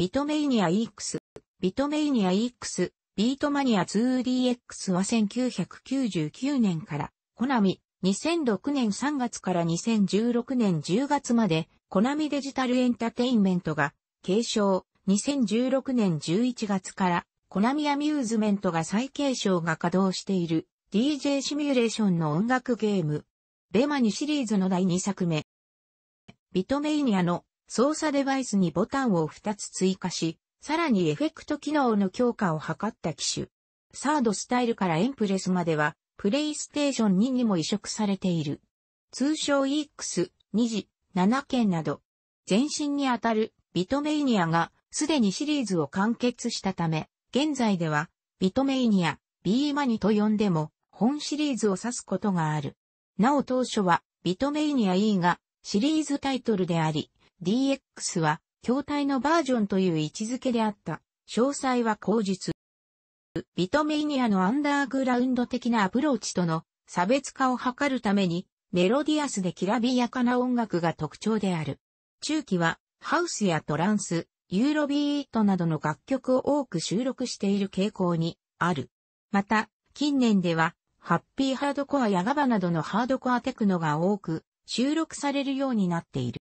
ビトメイニア EX、ビトメイニア EX、ビートマニア 2DX は1999年から、コナミ、2006年3月から2016年10月まで、コナミデジタルエンターテインメントが、継承、2016年11月から、コナミアミューズメントが再継承が稼働している、DJ シミュレーションの音楽ゲーム、ベマニシリーズの第2作目。ビトメイニアの操作デバイスにボタンを2つ追加し、さらにエフェクト機能の強化を図った機種。サードスタイルからエンプレスまでは、プレイステーション2にも移植されている。通称 EX、2次、7件など、前身にあたるビトメイニアがすでにシリーズを完結したため、現在ではビトメイニア、ビーマニと呼んでも本シリーズを指すことがある。なお当初はビトメイニア E がシリーズタイトルであり、DX は、筐体のバージョンという位置づけであった。詳細は口述。ビトメイニアのアンダーグラウンド的なアプローチとの差別化を図るために、メロディアスできらびやかな音楽が特徴である。中期は、ハウスやトランス、ユーロビートなどの楽曲を多く収録している傾向にある。また、近年では、ハッピーハードコアやガバなどのハードコアテクノが多く収録されるようになっている。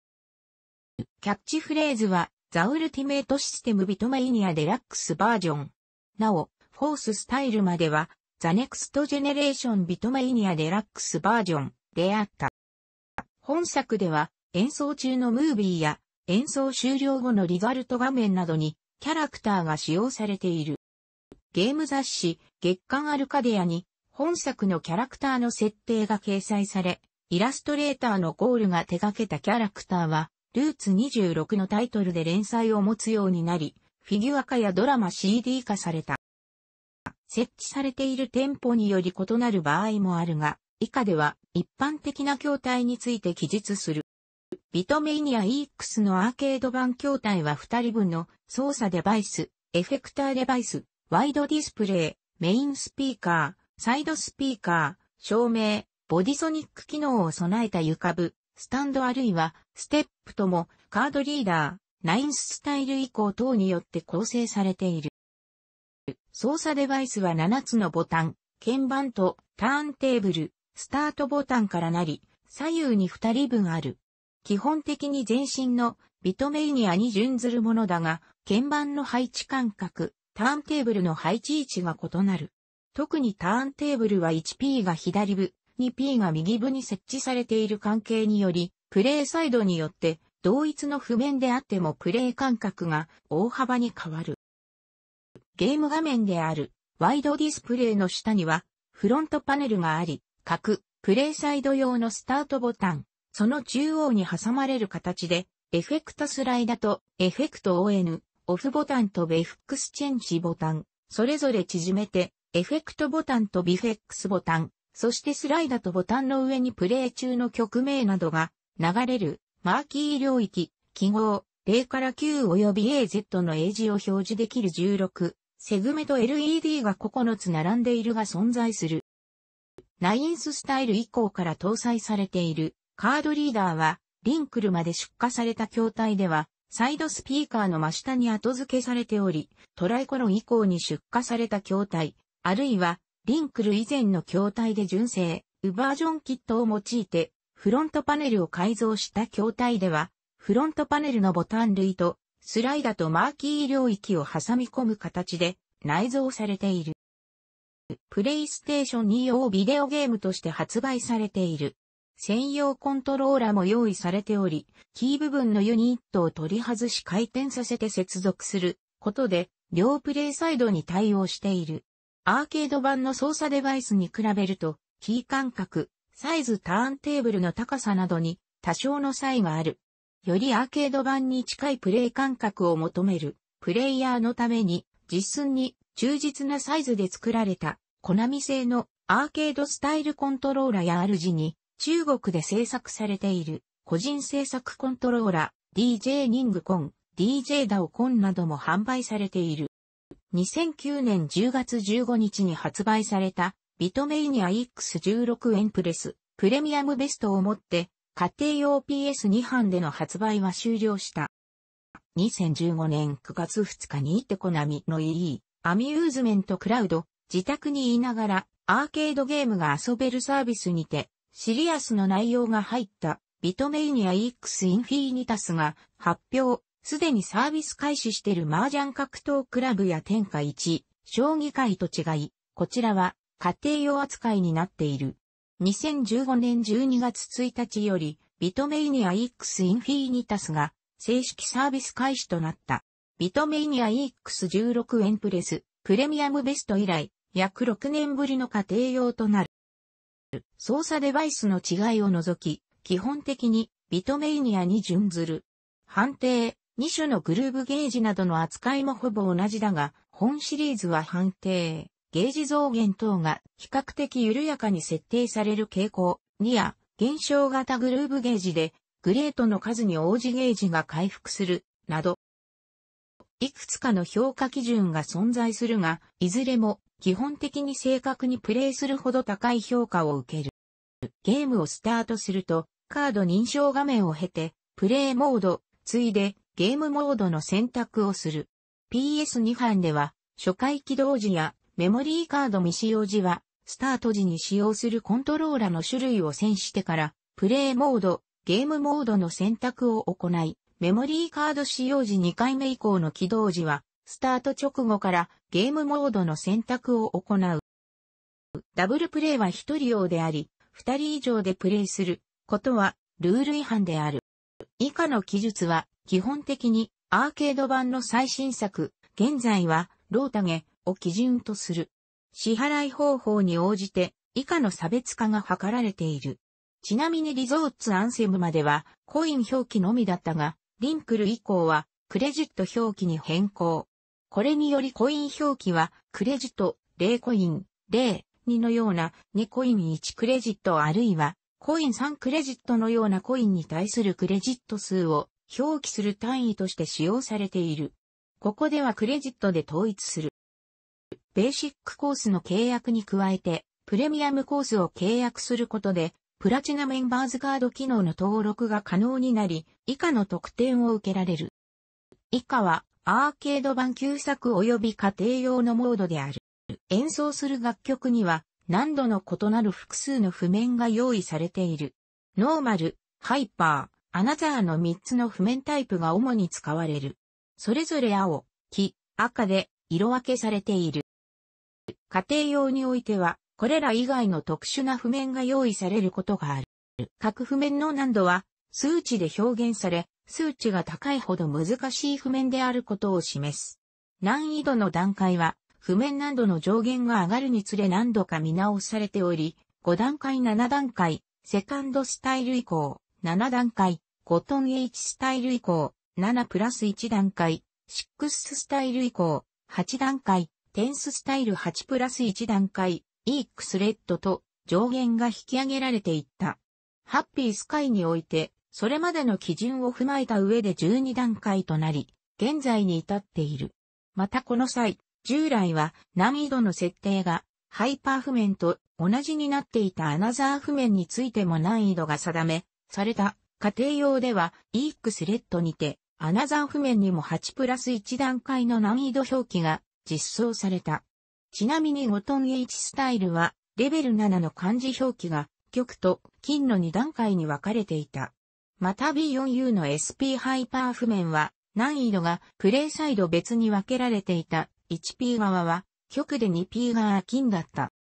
キャッチフレーズは、ザ・ウルティメイトシステムビトマイニアデラックスバージョン。なお、フォーススタイルまでは、ザ・ネクスト・ジェネレーションビトマイニアデラックスバージョンであった。本作では、演奏中のムービーや、演奏終了後のリザルト画面などに、キャラクターが使用されている。ゲーム雑誌、月刊アルカデアに、本作のキャラクターの設定が掲載され、イラストレーターのゴールが手掛けたキャラクターは、ルーツ26のタイトルで連載を持つようになり、フィギュア化やドラマ CD 化された。設置されている店舗により異なる場合もあるが、以下では一般的な筐体について記述する。ビトメイニア EX のアーケード版筐体は2人分の操作デバイス、エフェクターデバイス、ワイドディスプレイ、メインスピーカー、サイドスピーカー、照明、ボディソニック機能を備えた床部、スタンドあるいは、ステップとも、カードリーダー、ナインススタイル以降等によって構成されている。操作デバイスは7つのボタン、鍵盤とターンテーブル、スタートボタンからなり、左右に2人分ある。基本的に全身のビトメイニアに準ずるものだが、鍵盤の配置間隔、ターンテーブルの配置位置が異なる。特にターンテーブルは 1P が左部、2P が右部に設置されている関係により、プレイサイドによって同一の譜面であってもプレイ間隔が大幅に変わる。ゲーム画面であるワイドディスプレイの下にはフロントパネルがあり、各プレイサイド用のスタートボタン、その中央に挟まれる形でエフェクトスライダとエフェクト ON、オフボタンとベフックスチェンジボタン、それぞれ縮めてエフェクトボタンとビフェックスボタン、そしてスライダとボタンの上にプレイ中の曲名などが流れるマーキー領域、記号、0から9及び AZ の英字を表示できる16、セグメと LED が9つ並んでいるが存在する。ナインススタイル以降から搭載されているカードリーダーは、リンクルまで出荷された筐体では、サイドスピーカーの真下に後付けされており、トライコロン以降に出荷された筐体、あるいはリンクル以前の筐体で純正、ウバージョンキットを用いて、フロントパネルを改造した筐体では、フロントパネルのボタン類と、スライダとマーキー領域を挟み込む形で内蔵されている。プレイステーション2用ビデオゲームとして発売されている。専用コントローラも用意されており、キー部分のユニットを取り外し回転させて接続することで、両プレイサイドに対応している。アーケード版の操作デバイスに比べると、キー間隔、サイズターンテーブルの高さなどに多少の差異がある。よりアーケード版に近いプレイ感覚を求めるプレイヤーのために実寸に忠実なサイズで作られたコナミ製のアーケードスタイルコントローラや主に中国で製作されている個人製作コントローラ DJ ニングコン DJ ダオコンなども販売されている。2009年10月15日に発売されたビトメイニア X16 エンプレスプレミアムベストをもって家庭用 PS2 版での発売は終了した。2015年9月2日にイテコナミの EE アミューズメントクラウド自宅にいながらアーケードゲームが遊べるサービスにてシリアスの内容が入ったビトメイニア X インフィニタスが発表。すでにサービス開始している麻雀格闘クラブや天下一、将棋界と違い、こちらは家庭用扱いになっている。2015年12月1日より、ビトメイニア X インフィニタスが正式サービス開始となった。ビトメイニア x 1 6エンプレス、プレミアムベスト以来、約6年ぶりの家庭用となる。操作デバイスの違いを除き、基本的にビトメイニアに準ずる。判定、2種のグルーブゲージなどの扱いもほぼ同じだが、本シリーズは判定、ゲージ増減等が比較的緩やかに設定される傾向、2や減少型グルーブゲージで、グレートの数に応じゲージが回復する、など、いくつかの評価基準が存在するが、いずれも基本的に正確にプレイするほど高い評価を受ける。ゲームをスタートすると、カード認証画面を経て、プレイモード、ついで、ゲームモードの選択をする。PS2 版では、初回起動時やメモリーカード未使用時は、スタート時に使用するコントローラの種類を選してから、プレイモード、ゲームモードの選択を行い、メモリーカード使用時2回目以降の起動時は、スタート直後からゲームモードの選択を行う。ダブルプレイは1人用であり、2人以上でプレイすることはルール違反である。以下の記述は基本的にアーケード版の最新作、現在は、ロータゲを基準とする。支払い方法に応じて以下の差別化が図られている。ちなみにリゾーツアンセムまではコイン表記のみだったが、リンクル以降はクレジット表記に変更。これによりコイン表記はクレジット0コイン0、2のような2コイン1クレジットあるいはコイン3クレジットのようなコインに対するクレジット数を表記する単位として使用されている。ここではクレジットで統一する。ベーシックコースの契約に加えて、プレミアムコースを契約することで、プラチナメンバーズカード機能の登録が可能になり、以下の特典を受けられる。以下は、アーケード版旧作及び家庭用のモードである。演奏する楽曲には、何度の異なる複数の譜面が用意されている。ノーマル、ハイパー、アナザーの3つの譜面タイプが主に使われる。それぞれ青、黄、赤で色分けされている。家庭用においては、これら以外の特殊な譜面が用意されることがある。各譜面の難度は数値で表現され、数値が高いほど難しい譜面であることを示す。難易度の段階は、譜面難度の上限が上がるにつれ何度か見直されており、5段階7段階、セカンドスタイル以降、7段階、コトン H スタイル以降、7プラス1段階、シックススタイル以降、8段階、テンススタイル8プラス1段階、イークスレッドと上限が引き上げられていった。ハッピースカイにおいて、それまでの基準を踏まえた上で12段階となり、現在に至っている。またこの際、従来は難易度の設定がハイパー譜面と同じになっていたアナザー譜面についても難易度が定め、された家庭用では EX レッドにてアナザー譜面にも8プラス1段階の難易度表記が実装された。ちなみに5トン H スタイルはレベル7の漢字表記が極と金の2段階に分かれていた。また B4U の SP ハイパー譜面は難易度がプレイサイド別に分けられていた 1P 側は極で 2P 側金だった。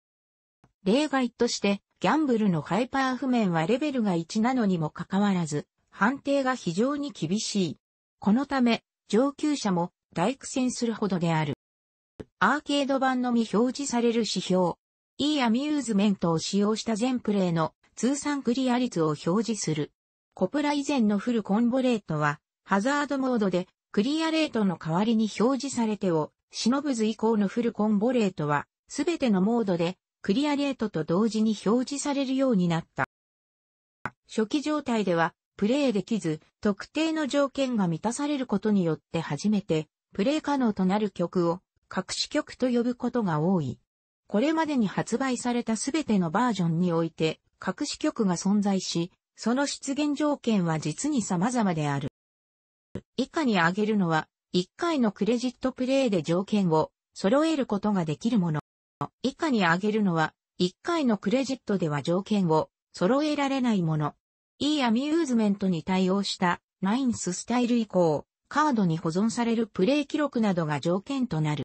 例外としてギャンブルのハイパー譜面はレベルが1なのにもかかわらず、判定が非常に厳しい。このため、上級者も大苦戦するほどである。アーケード版のみ表示される指標。e アミューズメントを使用した全プレイの通算クリア率を表示する。コプラ以前のフルコンボレートは、ハザードモードでクリアレートの代わりに表示されてを、シノブズ以降のフルコンボレートは、すべてのモードでクリアレートと同時に表示されるようになった。初期状態では、プレイできず、特定の条件が満たされることによって初めて、プレイ可能となる曲を、隠し曲と呼ぶことが多い。これまでに発売されたすべてのバージョンにおいて、隠し曲が存在し、その出現条件は実に様々である。以下に挙げるのは、1回のクレジットプレイで条件を揃えることができるもの。以下に挙げるのは、1回のクレジットでは条件を揃えられないもの。e アミューズメントに対応したナインススタイル以降、カードに保存されるプレイ記録などが条件となる。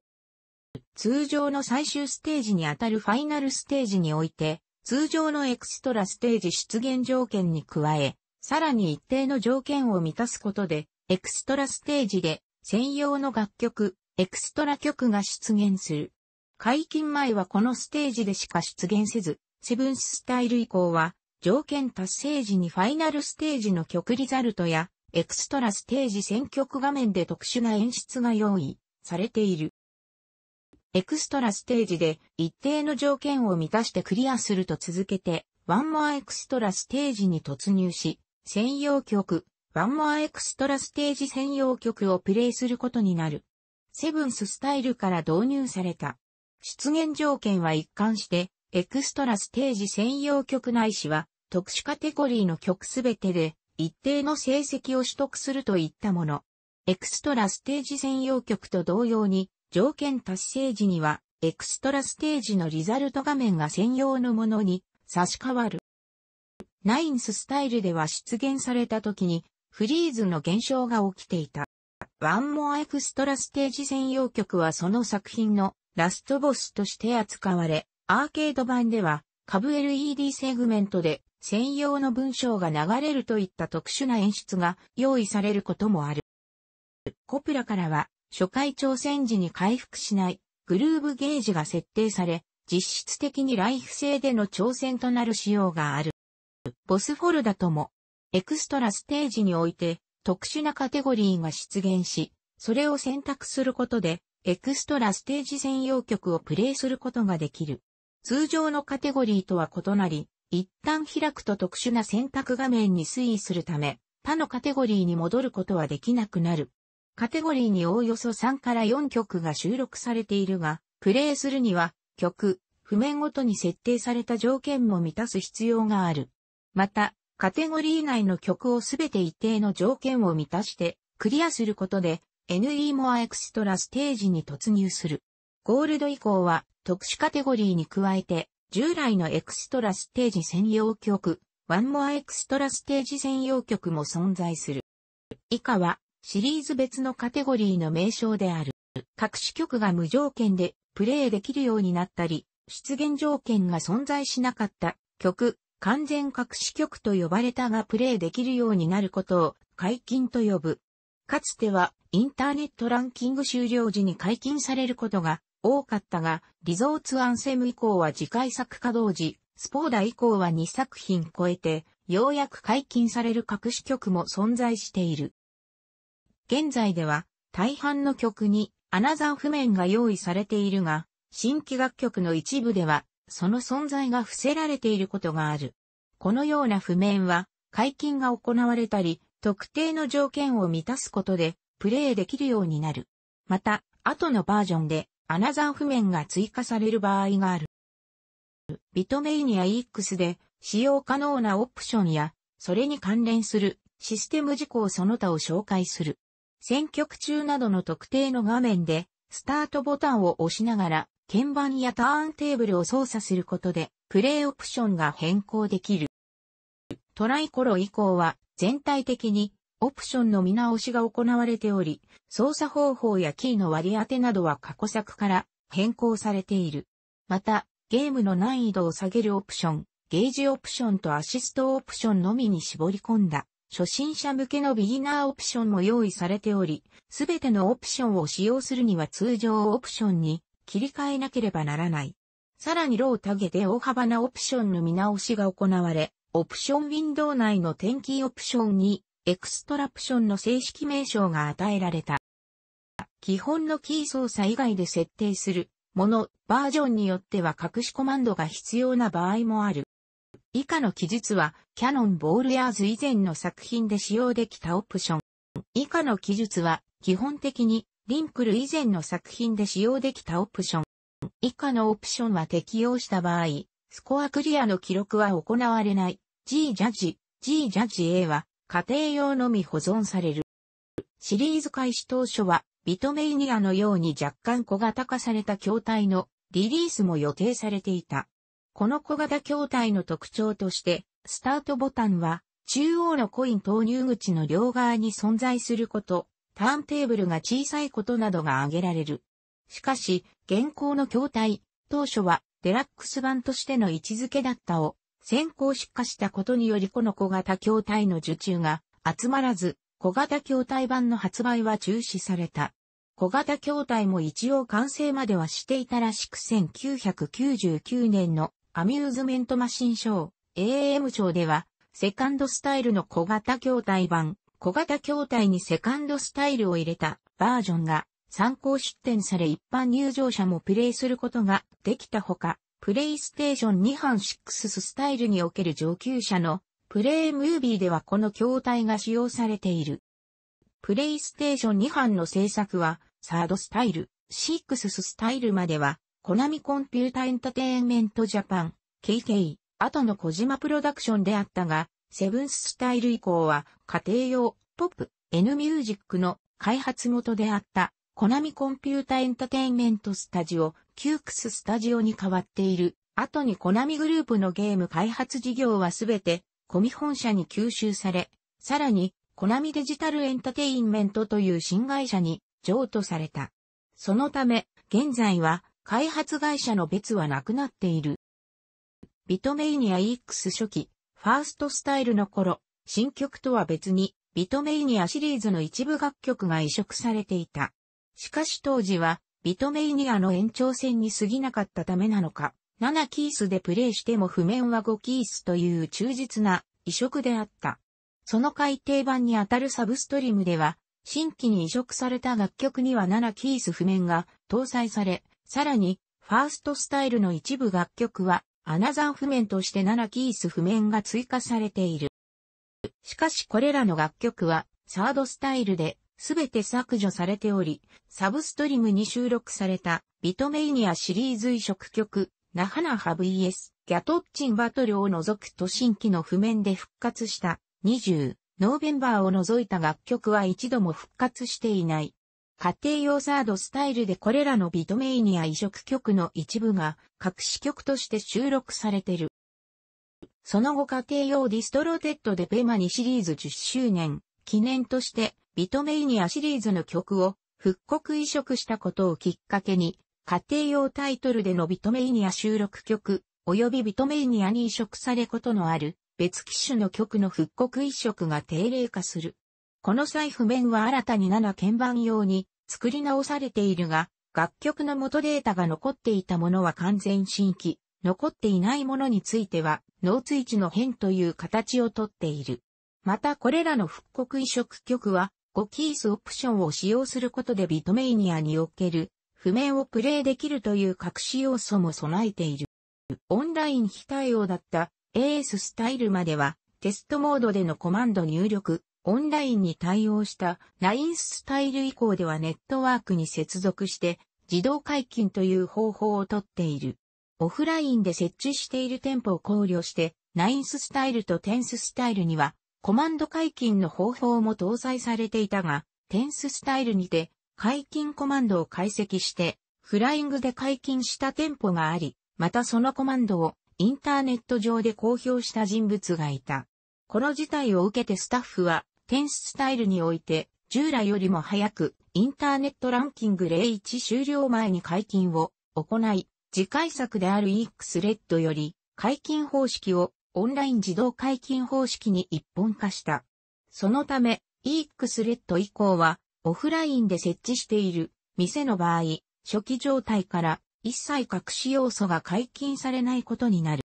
通常の最終ステージにあたるファイナルステージにおいて、通常のエクストラステージ出現条件に加え、さらに一定の条件を満たすことで、エクストラステージで専用の楽曲、エクストラ曲が出現する。解禁前はこのステージでしか出現せず、セブンススタイル以降は、条件達成時にファイナルステージの曲リザルトや、エクストラステージ選曲画面で特殊な演出が用意されている。エクストラステージで一定の条件を満たしてクリアすると続けて、ワンモアエクストラステージに突入し、専用曲、ワンモアエクストラステージ専用曲をプレイすることになる。セブンススタイルから導入された出現条件は一貫して、エクストラステージ専用曲内いしは、特殊カテゴリーの曲すべてで、一定の成績を取得するといったもの。エクストラステージ専用曲と同様に、条件達成時には、エクストラステージのリザルト画面が専用のものに差し替わる。ナインススタイルでは出現された時に、フリーズの現象が起きていた。ワンモアエクストラステージ専用曲はその作品のラストボスとして扱われ、アーケード版では、株 LED セグメントで専用の文章が流れるといった特殊な演出が用意されることもある。コプラからは、初回挑戦時に回復しないグルーブゲージが設定され、実質的にライフ制での挑戦となる仕様がある。ボスフォルダとも、エクストラステージにおいて特殊なカテゴリーが出現し、それを選択することでエクストラステージ専用曲をプレイすることができる。通常のカテゴリーとは異なり、一旦開くと特殊な選択画面に推移するため、他のカテゴリーに戻ることはできなくなる。カテゴリーにおおよそ3から4曲が収録されているが、プレイするには曲、譜面ごとに設定された条件も満たす必要がある。また、カテゴリー内の曲をすべて一定の条件を満たしてクリアすることで NE モアエクストラステージに突入する。ゴールド以降は特殊カテゴリーに加えて、従来のエクストラステージ専用曲、ワンモアエクストラステージ専用曲も存在する。以下はシリーズ別のカテゴリーの名称である。各種曲が無条件でプレイできるようになったり、出現条件が存在しなかった曲、完全隠し曲と呼ばれたがプレイできるようになることを解禁と呼ぶ。かつてはインターネットランキング終了時に解禁されることが多かったが、リゾーツアンセム以降は次回作稼働時、スポーダ以降は2作品超えて、ようやく解禁される隠し曲も存在している。現在では大半の曲にアナザー譜面が用意されているが、新規楽曲の一部ではその存在が伏せられていることがある。このような譜面は解禁が行われたり、特定の条件を満たすことでプレイできるようになる。また、後のバージョンでアナザー譜面が追加される場合がある。ビトメイニア EX で使用可能なオプションや、それに関連するシステム事項その他を紹介する。選曲中などの特定の画面で、スタートボタンを押しながら、鍵盤やターンテーブルを操作することで、プレイオプションが変更できる。トライコロ以降は、全体的にオプションの見直しが行われており、操作方法やキーの割り当てなどは過去作から変更されている。また、ゲームの難易度を下げるオプション、ゲージオプションとアシストオプションのみに絞り込んだ、初心者向けのビギナーオプションも用意されており、すべてのオプションを使用するには通常オプションに切り替えなければならない。さらにロータゲで大幅なオプションの見直しが行われ、オプションウィンドウ内のキーオプションに、エクストラプションの正式名称が与えられた。基本のキー操作以外で設定するもの、バージョンによっては隠しコマンドが必要な場合もある。以下の記述は、キャノンボールヤーズ以前の作品で使用できたオプション。以下の記述は、基本的に、リンクル以前の作品で使用できたオプション。以下のオプションは適用した場合、スコアクリアの記録は行われない。G ジャッジ、G ジャッジ A は家庭用のみ保存される。シリーズ開始当初はビトメイニアのように若干小型化された筐体のリリースも予定されていた。この小型筐体の特徴として、スタートボタンは中央のコイン投入口の両側に存在すること、ターンテーブルが小さいことなどが挙げられる。しかし、現行の筐体、当初はデラックス版としての位置づけだったを先行出荷したことによりこの小型筐体の受注が集まらず、小型筐体版の発売は中止された。小型筐体も一応完成まではしていたらしく1999年のアミューズメントマシンショー AAM 賞ではセカンドスタイルの小型筐体版小型筐体にセカンドスタイルを入れたバージョンが参考出展され一般入場者もプレイすることができたほかプレイステーション2版6スタイルにおける上級者のプレイムービーではこの筐体が使用されている。プレイステーション2版の制作はサードスタイル、6スタイルまではコナミコンピュータエンタテインメントジャパン、KK、後の小島プロダクションであったが、セブンススタイル以降は家庭用、ポップ、N ミュージックの開発元であったコナミコンピュータエンタテインメントスタジオ、キュークススタジオに変わっている。後にコナミグループのゲーム開発事業はすべてコミ本社に吸収され、さらにコナミデジタルエンタテインメントという新会社に譲渡された。そのため、現在は開発会社の別はなくなっている。ビトメイニア EX 初期、ファーストスタイルの頃、新曲とは別にビトメイニアシリーズの一部楽曲が移植されていた。しかし当時はビトメイニアの延長戦に過ぎなかったためなのか、7キースでプレーしても譜面は5キースという忠実な移植であった。その改訂版にあたるサブストリームでは、新規に移植された楽曲には7キース譜面が搭載され、さらに、ファーストスタイルの一部楽曲は、アナザン譜面として7キース譜面が追加されている。しかしこれらの楽曲は、サードスタイルで、すべて削除されており、サブストリムに収録されたビトメイニアシリーズ移植曲、ナハナハ VS ギャトッチンバトルを除くと新規の譜面で復活した20ノーベンバーを除いた楽曲は一度も復活していない。家庭用サードスタイルでこれらのビトメイニア移植曲の一部が隠し曲として収録されてる。その後家庭用ディストロテッドでペマにシリーズ10周年記念としてビトメイニアシリーズの曲を復刻移植したことをきっかけに、家庭用タイトルでのビトメイニア収録曲、及びビトメイニアに移植されことのある別機種の曲の復刻移植が定例化する。この際譜面は新たに7鍵盤用に作り直されているが、楽曲の元データが残っていたものは完全新規、残っていないものについては、ノーツ置の変という形をとっている。またこれらの復刻移植曲は、5キースオプションを使用することでビトメイニアにおける譜面をプレイできるという隠し要素も備えている。オンライン非対応だった AS スタイルまではテストモードでのコマンド入力、オンラインに対応したナインススタイル以降ではネットワークに接続して自動解禁という方法をとっている。オフラインで設置している店舗を考慮して、ナインススタイルとテンススタイルにはコマンド解禁の方法も搭載されていたが、テンススタイルにて解禁コマンドを解析して、フライングで解禁した店舗があり、またそのコマンドをインターネット上で公表した人物がいた。この事態を受けてスタッフは、テンススタイルにおいて、従来よりも早く、インターネットランキング01終了前に解禁を行い、次回作である EX レッドより解禁方式をオンライン自動解禁方式に一本化した。そのため、EX レッド以降は、オフラインで設置している店の場合、初期状態から一切隠し要素が解禁されないことになる。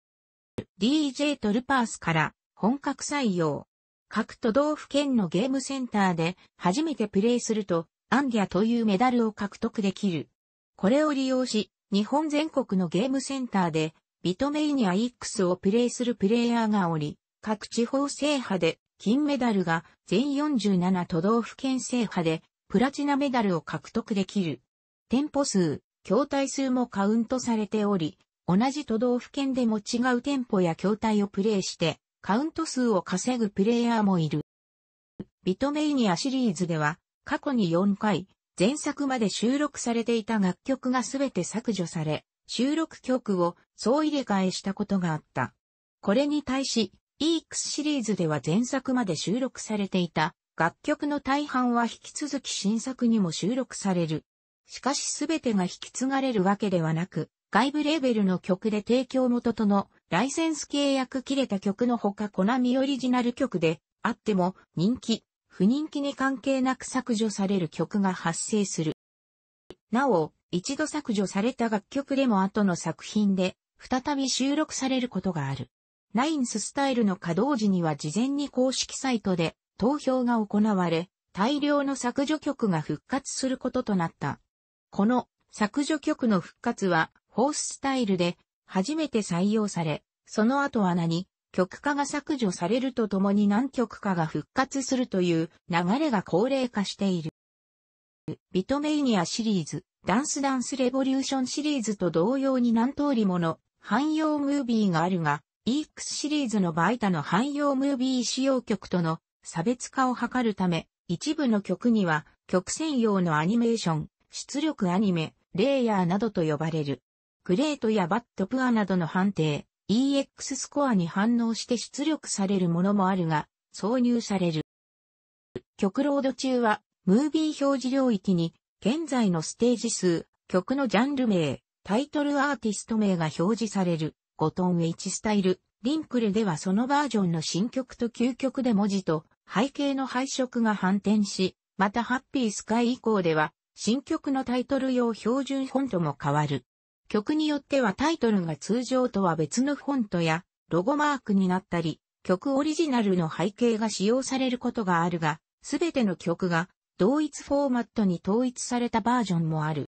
DJ トルパースから本格採用。各都道府県のゲームセンターで初めてプレイすると、アンディアというメダルを獲得できる。これを利用し、日本全国のゲームセンターでビトメイニア X をプレイするプレイヤーがおり、各地方制覇で金メダルが全47都道府県制覇でプラチナメダルを獲得できる。店舗数、筐体数もカウントされており、同じ都道府県でも違う店舗や筐体をプレイして、カウント数を稼ぐプレイヤーもいる。ビトメイニアシリーズでは、過去に4回、前作まで収録されていた楽曲がすべて削除され、収録曲を総入れ替えしたことがあった。これに対し、EX シリーズでは前作まで収録されていた楽曲の大半は引き続き新作にも収録される。しかし全てが引き継がれるわけではなく、外部レーベルの曲で提供元とのライセンス契約切れた曲のほかコナミオリジナル曲であっても人気、不人気に関係なく削除される曲が発生する。なお、一度削除された楽曲でも後の作品で、再び収録されることがある。ナインススタイルの稼働時には事前に公式サイトで投票が行われ、大量の削除曲が復活することとなった。この削除曲の復活は、ホーススタイルで初めて採用され、その後は何、曲化が削除されるとともに何曲かが復活するという流れが高齢化している。ビトメイニアシリーズダンスダンスレボリューションシリーズと同様に何通りもの汎用ムービーがあるが、EX シリーズの場合他の汎用ムービー使用曲との差別化を図るため、一部の曲には曲専用のアニメーション、出力アニメ、レイヤーなどと呼ばれる。グレートやバットプアなどの判定、EX スコアに反応して出力されるものもあるが、挿入される。曲ロード中は、ムービー表示領域に現在のステージ数、曲のジャンル名、タイトルアーティスト名が表示される、5トン H スタイル、リンクルではそのバージョンの新曲と旧曲で文字と背景の配色が反転し、またハッピースカイ以降では新曲のタイトル用標準フォントも変わる。曲によってはタイトルが通常とは別のフォントやロゴマークになったり、曲オリジナルの背景が使用されることがあるが、すべての曲が同一フォーマットに統一されたバージョンもある。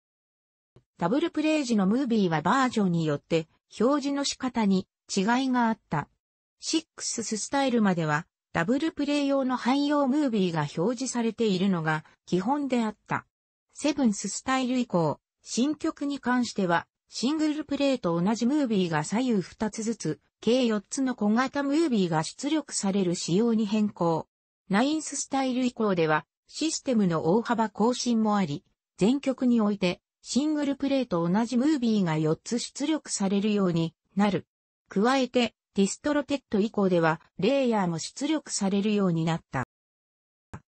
ダブルプレイ時のムービーはバージョンによって表示の仕方に違いがあった。6スタイルまではダブルプレイ用の汎用ムービーが表示されているのが基本であった。セブンススタイル以降、新曲に関してはシングルプレイと同じムービーが左右2つずつ、計4つの小型ムービーが出力される仕様に変更。ナインススタイル以降では、システムの大幅更新もあり、全曲においてシングルプレイと同じムービーが4つ出力されるようになる。加えて、ディストロテッド以降では、レイヤーも出力されるようになった。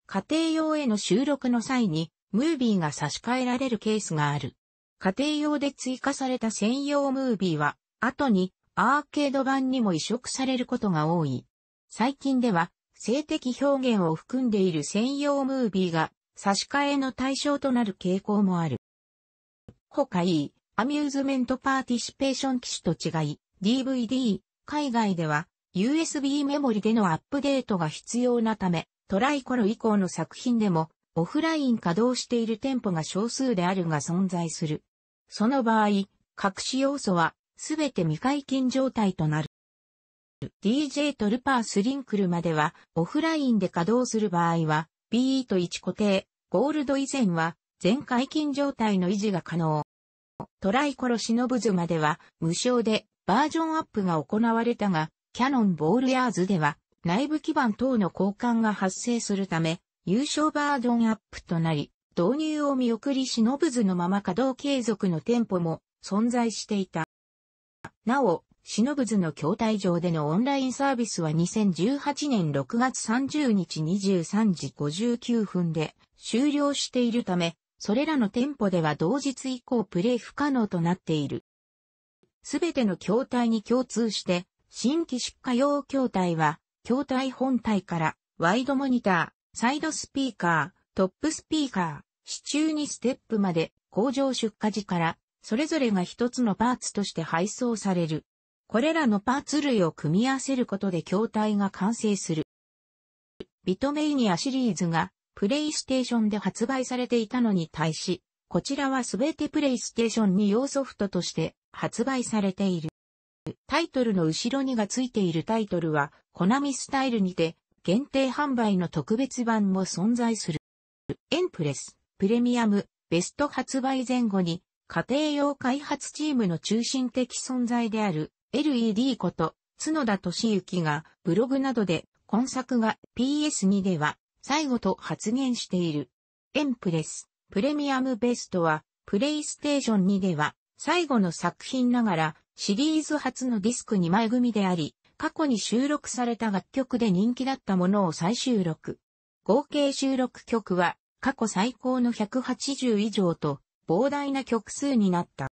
家庭用への収録の際に、ムービーが差し替えられるケースがある。家庭用で追加された専用ムービーは、後にアーケード版にも移植されることが多い。最近では、性的表現を含んでいる専用ムービーが差し替えの対象となる傾向もある。他いアミューズメントパーティシペーション機種と違い、DVD、海外では USB メモリでのアップデートが必要なため、トライコロ以降の作品でもオフライン稼働している店舗が少数であるが存在する。その場合、隠し要素はすべて未解禁状態となる。DJ トルパースリンクルまでは、オフラインで稼働する場合は、BE と1固定、ゴールド以前は、全解禁状態の維持が可能。トライコロシノブズまでは、無償で、バージョンアップが行われたが、キャノンボールヤーズでは、内部基盤等の交換が発生するため、優勝バージョンアップとなり、導入を見送りシノブズのまま稼働継続の店舗も存在していた。なお、シノブズの筐体上でのオンラインサービスは2018年6月30日23時59分で終了しているため、それらの店舗では同日以降プレイ不可能となっている。すべての筐体に共通して、新規出荷用筐体は、筐体本体からワイドモニター、サイドスピーカー、トップスピーカー、支柱にステップまで工場出荷時から、それぞれが一つのパーツとして配送される。これらのパーツ類を組み合わせることで筐体が完成する。ビトメイニアシリーズがプレイステーションで発売されていたのに対し、こちらはすべてプレイステーションに用ソフトとして発売されている。タイトルの後ろにがついているタイトルは、コナミスタイルにて、限定販売の特別版も存在する。エンプレス、プレミアム、ベスト発売前後に、家庭用開発チームの中心的存在である LED こと角田敏行がブログなどで今作が PS2 では最後と発言している。エンプレス、プレミアムベストはプレイステーション2では最後の作品ながらシリーズ初のディスク2枚組であり、過去に収録された楽曲で人気だったものを再収録。合計収録曲は過去最高の180以上と膨大な曲数になった。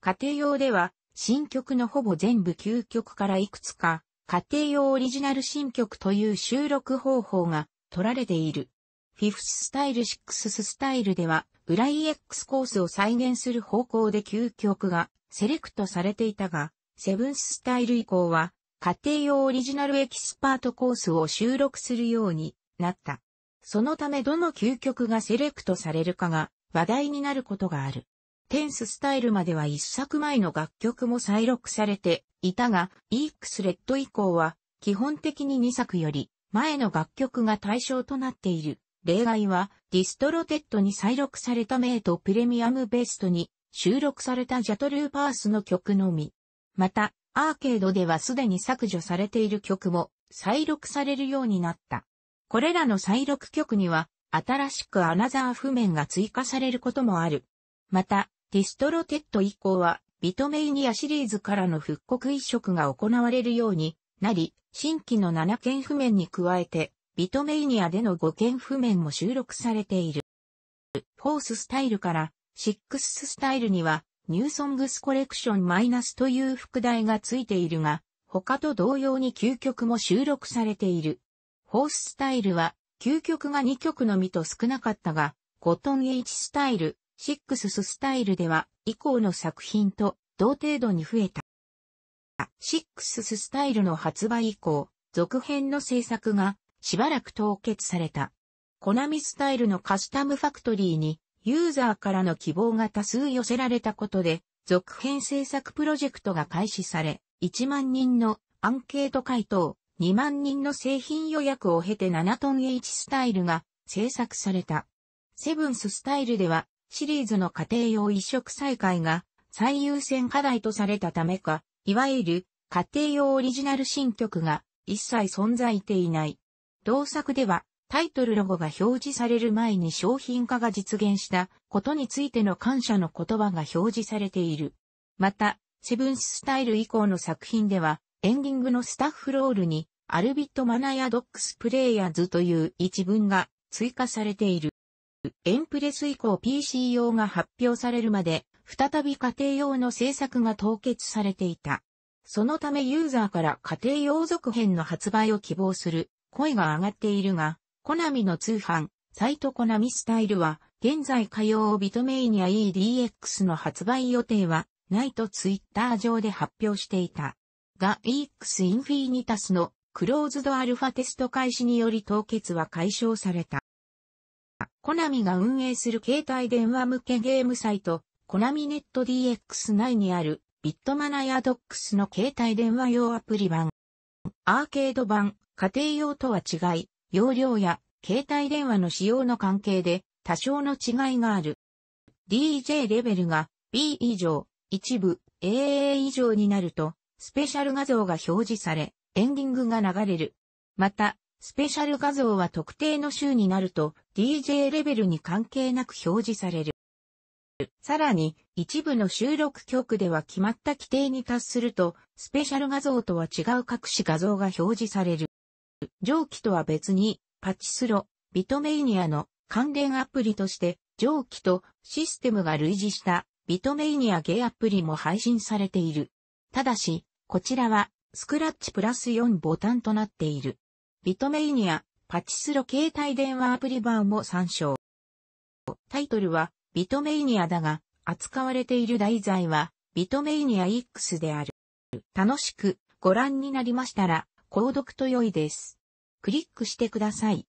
家庭用では、新曲のほぼ全部究曲からいくつか、家庭用オリジナル新曲という収録方法が取られている。フィフススタイルシックススタイルでは、裏 EX コースを再現する方向で究曲がセレクトされていたが、セブンススタイル以降は、家庭用オリジナルエキスパートコースを収録するようになった。そのためどの究極がセレクトされるかが話題になることがある。テンススタイルまでは一作前の楽曲も再録されていたが、イークスレッド以降は基本的に2作より前の楽曲が対象となっている。例外はディストロテッドに再録された名とプレミアムベストに収録されたジャトルーパースの曲のみ。また、アーケードではすでに削除されている曲も再録されるようになった。これらの再録曲には新しくアナザー譜面が追加されることもある。また、ディストロテッド以降は、ビトメイニアシリーズからの復刻移植が行われるようになり、新規の7件譜面に加えて、ビトメイニアでの5件譜面も収録されている。フォーススタイルから、シックススタイルには、ニューソングスコレクションマイナスという副題がついているが、他と同様に究極も収録されている。フォーススタイルは、究極が2曲のみと少なかったが、コトン H スタイル、シックススタイルでは以降の作品と同程度に増えた。シックススタイルの発売以降、続編の制作がしばらく凍結された。コナミスタイルのカスタムファクトリーにユーザーからの希望が多数寄せられたことで、続編制作プロジェクトが開始され、1万人のアンケート回答、2万人の製品予約を経て7トン H スタイルが製作された。セブンススタイルではシリーズの家庭用移植再開が最優先課題とされたためか、いわゆる家庭用オリジナル新曲が一切存在していない。同作ではタイトルロゴが表示される前に商品化が実現したことについての感謝の言葉が表示されている。また、セブンススタイル以降の作品では、エンディングのスタッフロールに、アルビットマナヤドックスプレイヤーズという一文が追加されている。エンプレス以降 PC 用が発表されるまで、再び家庭用の制作が凍結されていた。そのためユーザーから家庭用続編の発売を希望する声が上がっているが、コナミの通販、サイトコナミスタイルは、現在火曜ビトメイニア EDX の発売予定は、ないとツイッター上で発表していた。が EX インフィニタスのクローズドアルファテスト開始により凍結は解消された。コナミが運営する携帯電話向けゲームサイト、コナミネット DX 内にあるビットマナヤドックスの携帯電話用アプリ版。アーケード版、家庭用とは違い、容量や携帯電話の使用の関係で多少の違いがある。DJ レベルが B 以上、一部 AA 以上になるとスペシャル画像が表示され、エンディングが流れる。また、スペシャル画像は特定の週になると DJ レベルに関係なく表示される。さらに、一部の収録曲では決まった規定に達すると、スペシャル画像とは違う各種画像が表示される。上記とは別に、パチスロ、ビトメイニアの関連アプリとして、上記とシステムが類似したビトメイニアゲーアプリも配信されている。ただし、こちらは、スクラッチプラス4ボタンとなっている。ビトメイニア、パチスロ携帯電話アプリ版も参照。タイトルは、ビトメイニアだが、扱われている題材は、ビトメイニア X である。楽しくご覧になりましたら、購読と良いです。クリックしてください。